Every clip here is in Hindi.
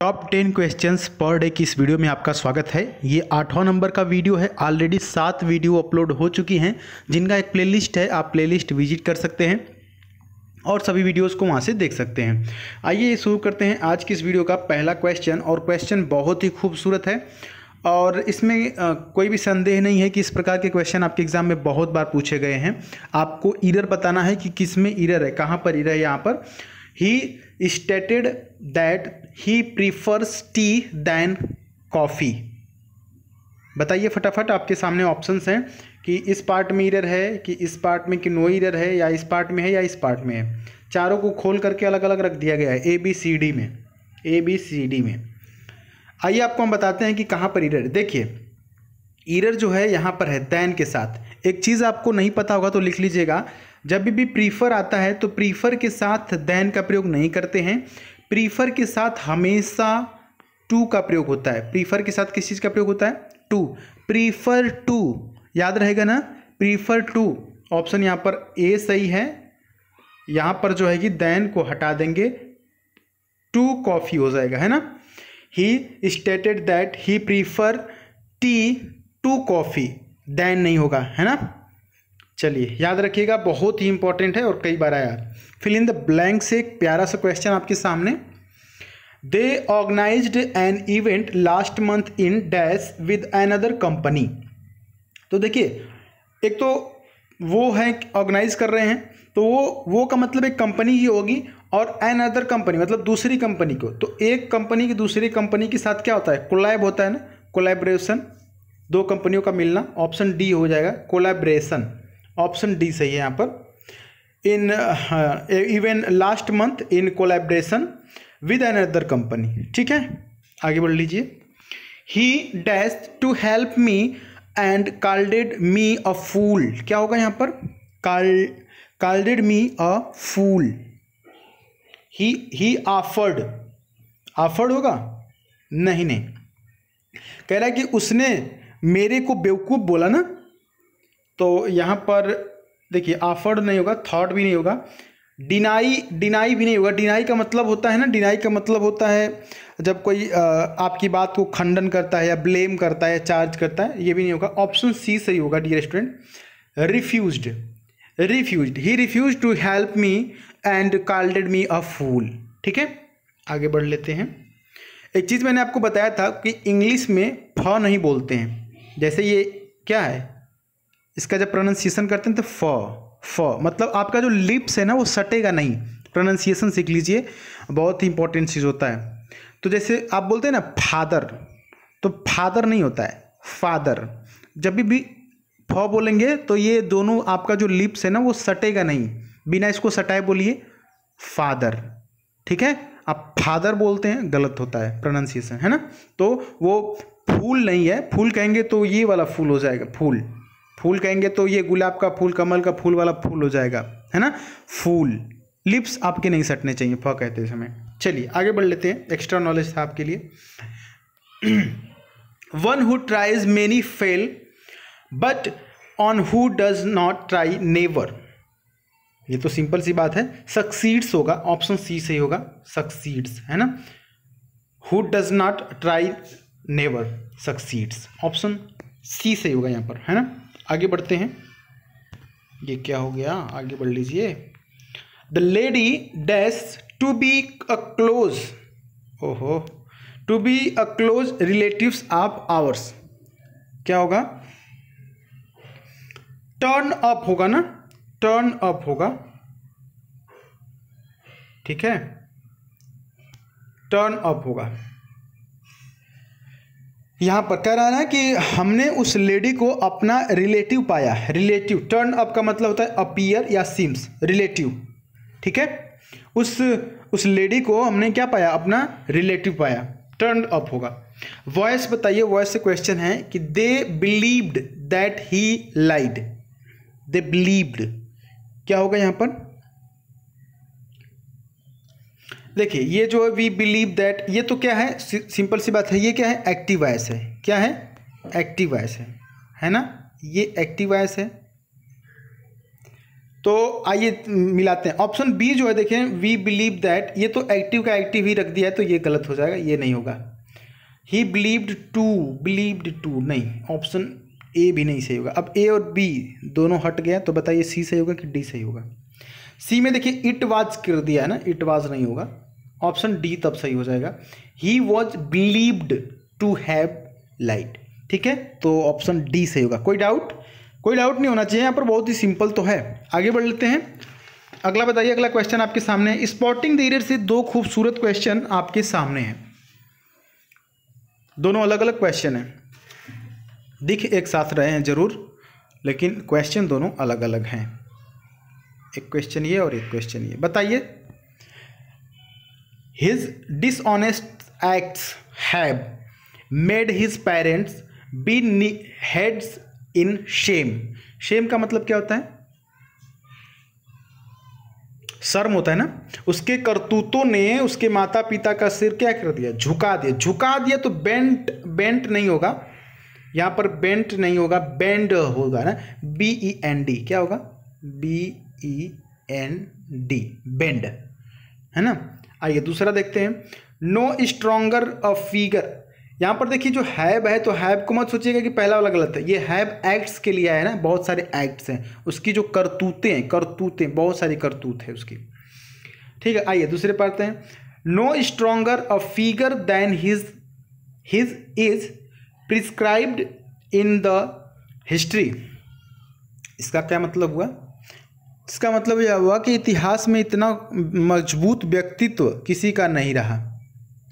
top ten questions per day की इस वीडियो में आपका स्वागत है ये आठवां नंबर का वीडियो है ऑलरेडी सात वीडियो अपलोड हो चुकी हैं जिनका एक प्लेलिस्ट है आप प्लेलिस्ट विजिट कर सकते हैं और सभी वीडियोस को वहाँ से देख सकते हैं आइए ये शुरू करते हैं आज की इस वीडियो का पहला क्वेश्चन और क्वेश्चन बहुत ही खूबसूरत है और इसमें कोई भी संदेह नहीं है कि इस प्रकार के क्वेश्चन आपके एग्ज़ाम में बहुत बार पूछे गए हैं आपको ईरर बताना है कि किस में इरर है कहाँ पर ईरर है यहाँ पर he stated that he prefers tea than coffee बताइए फटाफट आपके सामने ऑप्शंस हैं कि इस पार्ट में इरर है कि इस पार्ट में कि नो इरर है या इस पार्ट में है या इस पार्ट में है चारों को खोल करके अलग अलग रख दिया गया है ए बी सी डी में ए बी सी डी में आइए आपको हम बताते हैं कि कहाँ पर इरर देखिए इरर जो है यहाँ पर है दैन के साथ एक चीज़ आपको नहीं पता होगा तो लिख लीजिएगा जब भी प्रीफर आता है तो प्रीफर के साथ दैन का प्रयोग नहीं करते हैं प्रीफर के साथ हमेशा टू का प्रयोग होता है प्रीफर के साथ किस चीज़ का प्रयोग होता है टू प्रीफर टू याद रहेगा ना प्रीफर टू ऑप्शन यहाँ पर ए सही है यहाँ पर जो है कि दैन को हटा देंगे टू कॉफ़ी हो जाएगा है ना he stated that he prefer tea to coffee than नहीं होगा है ना चलिए याद रखिएगा बहुत ही इंपॉर्टेंट है और कई बार आया फिल इन द ब्लैंक से एक प्यारा सा क्वेश्चन आपके सामने they organize an event last month in dash with an other company तो देखिए एक तो वो है ऑर्गेनाइज कर रहे हैं तो वो वो का मतलब एक कंपनी ही होगी और एन अदर कंपनी मतलब दूसरी कंपनी को तो एक कंपनी की दूसरी कंपनी के साथ क्या होता है कोलैब होता है ना कोलैबोरेशन दो कंपनियों का मिलना ऑप्शन डी हो जाएगा कोलैबोरेशन ऑप्शन डी सही है यहाँ पर in even last month in collaboration with an other company ठीक है आगे बढ़ लीजिए he dash to help me and carded me a fool क्या होगा यहाँ पर carded me a fool he he offered offered होगा नहीं नहीं कह रहा है कि उसने मेरे को बेवकूफ़ बोला ना तो यहाँ पर देखिए ऑफर्ड नहीं होगा थॉट भी नहीं होगा डिनाई डिनाई भी नहीं होगा डिनाई का मतलब होता है ना डिनाई का मतलब होता है जब कोई आपकी बात को खंडन करता है या ब्लेम करता है या चार्ज करता है ये भी नहीं होगा ऑप्शन सी सही होगा D student refuse refuse he refuse to help me and called me a fool ठीक है आगे बढ़ लेते हैं एक चीज़ मैंने आपको बताया था कि इंग्लिश में फ नहीं बोलते हैं जैसे ये क्या है इसका जब प्रोनाउंसिएशन करते हैं तो फ फ मतलब आपका जो लिप्स है ना वो सटेगा नहीं प्रोनाउंसिएशन सीख लीजिए बहुत ही इंपॉर्टेंट चीज़ होता है तो जैसे आप बोलते हैं ना फादर तो फादर नहीं होता है फादर जब भी भी फ बोलेंगे तो ये दोनों आपका जो लिप्स है ना वो सटेगा नहीं बिना इसको सटाए बोलिए फादर ठीक है आप फादर बोलते हैं गलत होता है प्रोनाउंसिएशन है ना तो वो फूल नहीं है फूल कहेंगे तो ये वाला फूल हो जाएगा फूल फूल कहेंगे तो ये गुलाब का फूल कमल का फूल वाला फूल हो जाएगा है ना फूल लिप्स आपके नहीं सटने चाहिए फ कहते समय चलिए आगे बढ़ लेते हैं एक्स्ट्रा नॉलेज था आपके लिए one who tries many fail but on who does not try never ये तो सिंपल सी बात है सक्सीड्स होगा ऑप्शन सी से ही होगा सक्सीड्स है ना who does not try never succeeds option C से ही होगा यहाँ पर है ना आगे बढ़ते हैं ये क्या हो गया आगे बढ़ लीजिए the lady dash to be a close ओहो to be a close relative of ours क्या होगा टर्न अप होगा ना टर्न अप होगा ठीक है टर्न अप होगा यहाँ पर कह रहा है ना कि हमने उस लेडी को अपना रिलेटिव पाया रिलेटिव टर्न अप का मतलब होता है अपियर या सिम्स रिलेटिव ठीक है उस उस लेडी को हमने क्या पाया अपना रिलेटिव पाया टर्न अप होगा वॉयस बताइए वॉयस से क्वेश्चन है कि they believed that he lied they believed क्या होगा यहाँ पर देखिए ये जो है वी बिलीव दैट ये तो क्या है सिंपल सी बात है ये क्या है एक्टिव वॉइस है क्या है एक्टिव वॉइस है है ना ये एक्टिव वॉइस है तो आइए मिलाते हैं ऑप्शन बी जो है देखें वी बिलीव दैट ये तो एक्टिव का एक्टिव ही रख दिया है तो ये गलत हो जाएगा ये नहीं होगा he believed to believed to नहीं ऑप्शन ए भी नहीं सही होगा अब ए और बी दोनों हट गया तो बताइए सी सही होगा कि डी सही होगा सी में देखिए इट वाज कर दिया है ना इट वाज नहीं होगा ऑप्शन डी तब सही हो जाएगा he was believed to have lied ठीक है तो ऑप्शन डी सही होगा कोई डाउट कोई डाउट नहीं होना चाहिए यहाँ पर बहुत ही सिंपल तो है आगे बढ़ लेते हैं अगला बताइए अगला क्वेश्चन आपके सामने है स्पॉटिंग द ईरियर से दो खूबसूरत क्वेश्चन आपके सामने हैं दोनों अलग अलग क्वेश्चन हैं दिख एक साथ रहे हैं जरूर लेकिन क्वेश्चन दोनों अलग अलग हैं एक क्वेश्चन ये और एक क्वेश्चन ये बताइए his dishonest acts have made his parents be heads in shame shame का मतलब क्या होता है शर्म होता है ना उसके करतूतों ने उसके माता पिता का सिर क्या कर दिया झुका दिया झुका दिया तो बेंट बेंट नहीं होगा यहां पर बेंट नहीं होगा बेंड होगा ना बी ई एन डी क्या होगा B E N D bend है ना आइए दूसरा देखते हैं नो स्ट्रोंगर अ फीगर यहाँ पर देखिए जो हैब है तो हैब को मत सोचिएगा कि पहला वाला गलत है ये हैब एक्ट्स के लिए आया है ना बहुत सारे एक्ट्स हैं उसकी जो करतूतें हैं करतूतें बहुत सारी करतूत है उसकी ठीक है आइए दूसरे पढ़ते हैं no stronger a figure than his his is prescribed in the history इसका क्या मतलब हुआ इसका मतलब यह हुआ कि इतिहास में इतना मजबूत व्यक्तित्व किसी का नहीं रहा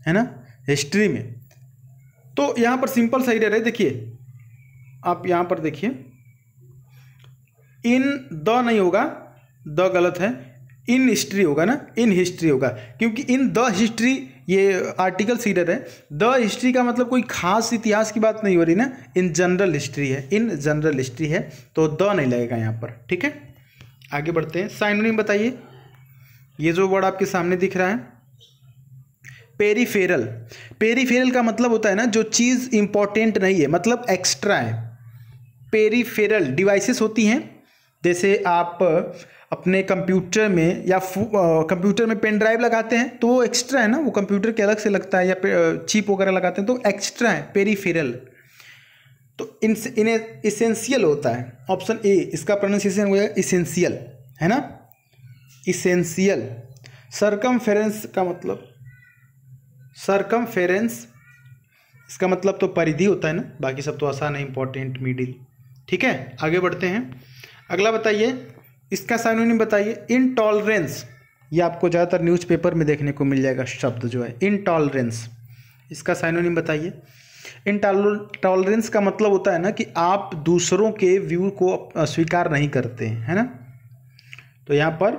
है ना हिस्ट्री में तो यहाँ पर सिंपल सही रह रहे देखिए आप यहाँ पर देखिए इन द नहीं होगा द गलत है इन हिस्ट्री होगा ना इन हिस्ट्री होगा क्योंकि इन द हिस्ट्री ये आर्टिकल सीडर है द हिस्ट्री का मतलब कोई खास इतिहास की बात नहीं हो रही ना इन जनरल हिस्ट्री है इन जनरल हिस्ट्री है तो द नहीं लगेगा यहाँ पर ठीक है आगे बढ़ते हैं साइनोनिम बताइए ये जो वर्ड आपके सामने दिख रहा है पेरीफेरल पेरीफेरल का मतलब होता है ना जो चीज़ इंपॉर्टेंट नहीं है मतलब एक्स्ट्रा है पेरीफेरल डिवाइसेस होती हैं जैसे आप अपने कंप्यूटर में या कंप्यूटर में पेन ड्राइव लगाते हैं तो वो एक्स्ट्रा है ना वो कंप्यूटर के अलग से लगता है या चिप वगैरह लगाते हैं तो एक्स्ट्रा है पेरीफेरल तो इन्हें इसेंशियल होता है ऑप्शन ए इसका प्रोनाउंसिएशन हो जाएगा इसेंशियल है ना इसेंशियल सरकम का मतलब सरकम इसका मतलब तो परिधि होता है ना बाकी सब तो आसान है इंपॉर्टेंट मिडिल ठीक है आगे बढ़ते हैं अगला बताइए इसका साइनोनिम बताइए इनटॉलरेंस ये आपको ज़्यादातर न्यूज़पेपर में देखने को मिल जाएगा शब्द जो है इनटॉलरेंस इसका साइनोनिम बताइए इन टॉलरेंस का मतलब होता है ना कि आप दूसरों के व्यू को स्वीकार नहीं करते है ना तो यहां पर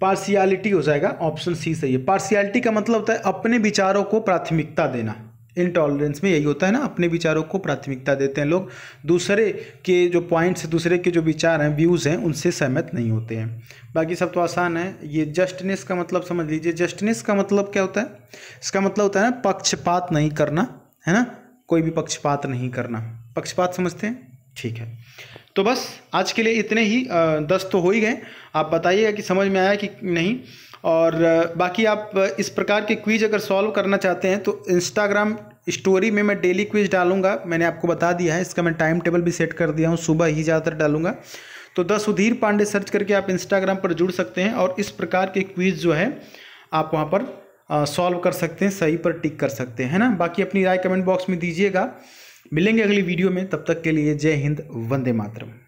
पार्शियलिटी हो जाएगा ऑप्शन सी सही है पार्शियलिटी का मतलब होता है अपने विचारों को प्राथमिकता देना इनटॉलरेंस में यही होता है ना अपने विचारों को प्राथमिकता देते हैं लोग दूसरे के जो पॉइंट्स दूसरे के जो विचार हैं व्यूज़ हैं उनसे सहमत नहीं होते हैं बाकी सब तो आसान है ये जस्टनेस का मतलब समझ लीजिए जस्टनेस का मतलब क्या होता है इसका मतलब होता है ना पक्षपात नहीं करना है ना कोई भी पक्षपात नहीं करना पक्षपात समझते हैं ठीक है तो बस आज के लिए इतने ही दस तो हो ही गए आप बताइएगा कि समझ में आया कि नहीं और बाकी आप इस प्रकार के क्विज अगर सॉल्व करना चाहते हैं तो इंस्टाग्राम स्टोरी में मैं डेली क्विज डालूंगा मैंने आपको बता दिया है इसका मैं टाइम टेबल भी सेट कर दिया हूँ सुबह ही ज़्यादातर डालूंगा तो द सुधीर पांडे सर्च करके आप इंस्टाग्राम पर जुड़ सकते हैं और इस प्रकार के क्विज जो है आप वहाँ पर सॉल्व कर सकते हैं सही पर टिक कर सकते हैं है ना बाकी अपनी राय कमेंट बॉक्स में दीजिएगा मिलेंगे अगली वीडियो में तब तक के लिए जय हिंद वंदे मातरम